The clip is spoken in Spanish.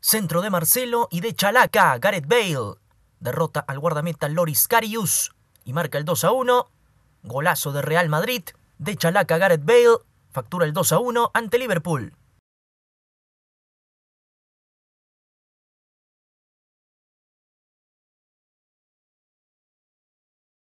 Centro de Marcelo y de Chalaca, Gareth Bale. Derrota al guardameta Loris Carius y marca el 2 a 1. Golazo de Real Madrid, de Chalaca, Gareth Bale. Factura el 2 a 1 ante Liverpool.